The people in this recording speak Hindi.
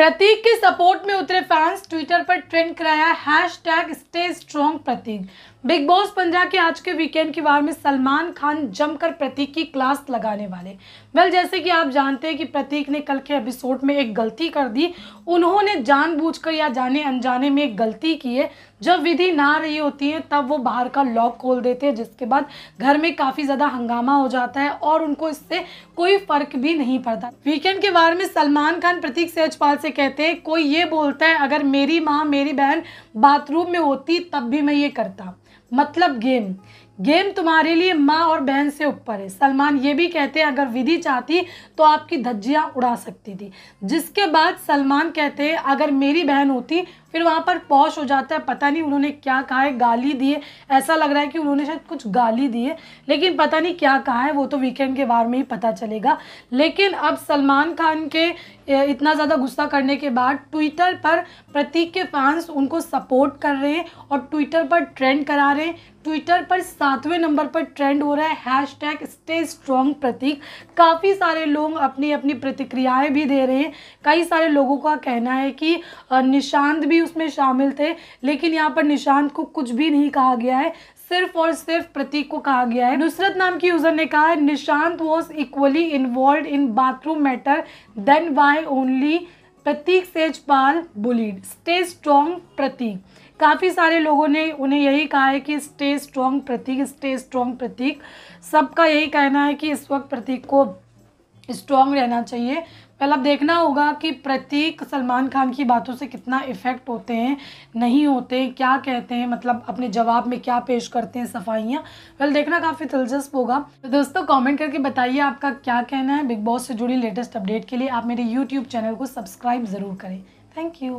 प्रतीक के सपोर्ट में उतरे फैंस ट्विटर पर ट्रेंड कराया hashtag stay strong Prateek Bigg Boss पंद्रह के आज के वीकेंड की वार में सलमान खान जमकर प्रतीक की क्लास लगाने वाले वेल जैसे कि आप जानते हैं कि प्रतीक ने कल के एपिसोड में एक गलती कर दी उन्होंने जानबूझकर या जाने अनजाने में एक गलती की है जब विधि ना रही होती है तब वो बाहर का लॉक खोल देते हैं जिसके बाद घर में काफ़ी ज़्यादा हंगामा हो जाता है और उनको इससे कोई फ़र्क भी नहीं पड़ता वीकेंड के वार में सलमान खान प्रतीक सहजपाल से कहते हैं कोई ये बोलता है अगर मेरी माँ मेरी बहन बाथरूम में होती तब भी मैं ये करता मतलब गेम गेम तुम्हारे लिए माँ और बहन से ऊपर है सलमान ये भी कहते हैं अगर विधि चाहती तो आपकी धज्जियाँ उड़ा सकती थी जिसके बाद सलमान कहते हैं अगर मेरी बहन होती फिर वहाँ पर पौश हो जाता है पता नहीं उन्होंने क्या कहा है गाली दिए ऐसा लग रहा है कि उन्होंने शायद कुछ गाली दिए लेकिन पता नहीं क्या कहा है वो तो वीकेंड के बार में ही पता चलेगा लेकिन अब सलमान खान के इतना ज़्यादा गुस्सा करने के बाद ट्विटर पर प्रतीक के फैंस उनको सपोर्ट कर रहे हैं और ट्विटर पर ट्रेंड करा रहे हैं ट्विटर पर सातवें नंबर पर ट्रेंड हो रहा है hashtag stay strong Prateek काफ़ी सारे लोग अपनी अपनी प्रतिक्रियाएं भी दे रहे हैं कई सारे लोगों का कहना है कि निशांत भी उसमें शामिल थे लेकिन यहाँ पर निशांत को कुछ भी नहीं कहा गया है सिर्फ और सिर्फ प्रतीक को कहा गया है नुसरत नाम की यूजर ने कहा है Nishant was equally involve in bathroom matter then why only Prateek Sejpal bullied stay strong Prateek काफ़ी सारे लोगों ने उन्हें यही कहा है कि stay strong Prateek stay strong Prateek सबका यही कहना है कि इस वक्त प्रतीक को स्ट्रॉन्ग रहना चाहिए पहले आप देखना होगा कि प्रतीक सलमान खान की बातों से कितना इफ़ेक्ट होते हैं नहीं होते हैं क्या कहते हैं मतलब अपने जवाब में क्या पेश करते हैं सफाइयाँ वेल देखना काफ़ी दिलचस्प होगा तो दोस्तों कमेंट करके बताइए आपका क्या कहना है बिग बॉस से जुड़ी लेटेस्ट अपडेट के लिए आप मेरे यूट्यूब चैनल को सब्सक्राइब ज़रूर करें थैंक यू